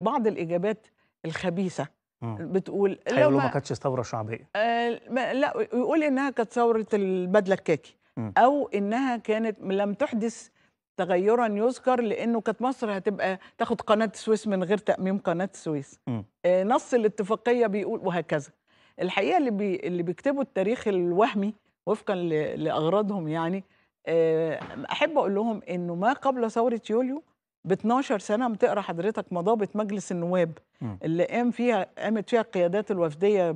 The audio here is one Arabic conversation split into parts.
بعض الإجابات الخبيثة بتقول لو ما, ما كانتش ثورة شعبية آه ما لا يقول إنها كانت ثورة البدلة الكاكي أو إنها كانت لم تحدث تغيرا يذكر لانه كانت مصر هتبقى تاخد قناه السويس من غير تاميم قناه السويس آه نص الاتفاقيه بيقول وهكذا الحقيقه اللي بي اللي بيكتبوا التاريخ الوهمي وفقا لاغراضهم يعني آه، احب اقول لهم انه ما قبل ثوره يوليو ب 12 سنه بتقرا حضرتك مضابط مجلس النواب م. اللي قام فيها قامت فيها القيادات الوفديه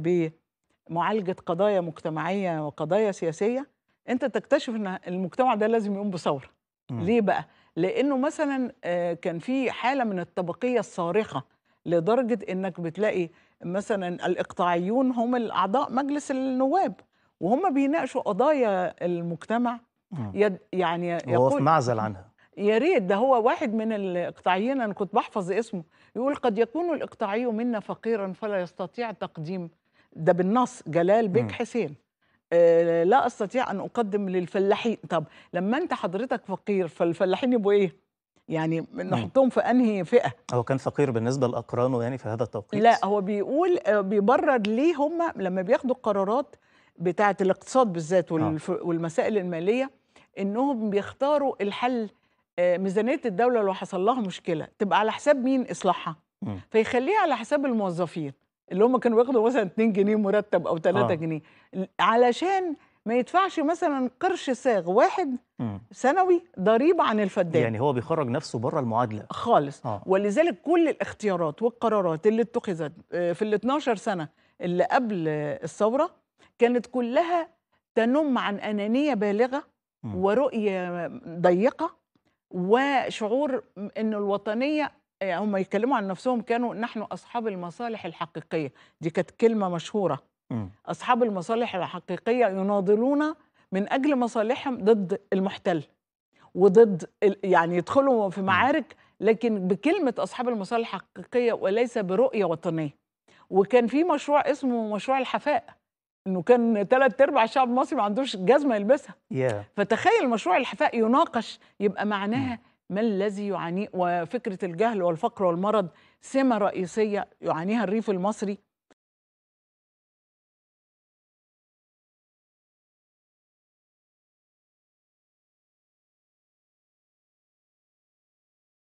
بمعالجه قضايا مجتمعيه وقضايا سياسيه انت تكتشف ان المجتمع ده لازم يقوم بثوره ليه بقى لانه مثلا آه، كان في حاله من الطبقيه الصارخه لدرجه انك بتلاقي مثلا الاقطاعيون هم الاعضاء مجلس النواب وهم بيناقشوا قضايا المجتمع يد يعني يقول هو في معزل عنها يا ريت ده هو واحد من الاقطاعيين انا كنت بحفظ اسمه يقول قد يكون الاقطاعي منا فقيرا فلا يستطيع تقديم ده بالنص جلال بيك حسين آه لا استطيع ان اقدم للفلاحين طب لما انت حضرتك فقير فالفلاحين يبقوا ايه يعني نحطهم في انهي فئه هو كان فقير بالنسبه لاقرانه يعني في هذا التوقيت لا هو بيقول آه، بيبرر ليه هم لما بياخدوا القرارات بتاعه الاقتصاد بالذات آه. والمسائل الماليه انهم بيختاروا الحل آه، ميزانيه الدوله لو حصل لها مشكله تبقى على حساب مين اصلاحها فيخليها على حساب الموظفين اللي هم كانوا بياخدوا مثلا 2 جنيه مرتب او 3 آه. جنيه علشان ما يدفعش مثلا قرش صاغ واحد م. سنوي ضريب عن الفدان يعني هو بيخرج نفسه بره المعادله خالص آه. ولذلك كل الاختيارات والقرارات اللي اتخذت آه، في ال 12 سنه اللي قبل الثوره كانت كلها تنم عن انانيه بالغه م. ورؤيه ضيقه وشعور أن الوطنية آه، هم يتكلموا عن نفسهم كانوا نحن أصحاب المصالح الحقيقية دي كانت كلمة مشهورة م. أصحاب المصالح الحقيقية يناضلون من أجل مصالحهم ضد المحتل وضد يعني يدخلوا في معارك لكن بكلمة أصحاب المصالح الحقيقية وليس برؤية وطنية وكان في مشروع اسمه مشروع الحفاء انه كان ثلاث ارباع الشعب المصري ما عندوش جزمه يلبسها yeah. فتخيل مشروع الحفاء يناقش يبقى معناها ما الذي يعانيه وفكره الجهل والفقر والمرض سمه رئيسيه يعانيها الريف المصري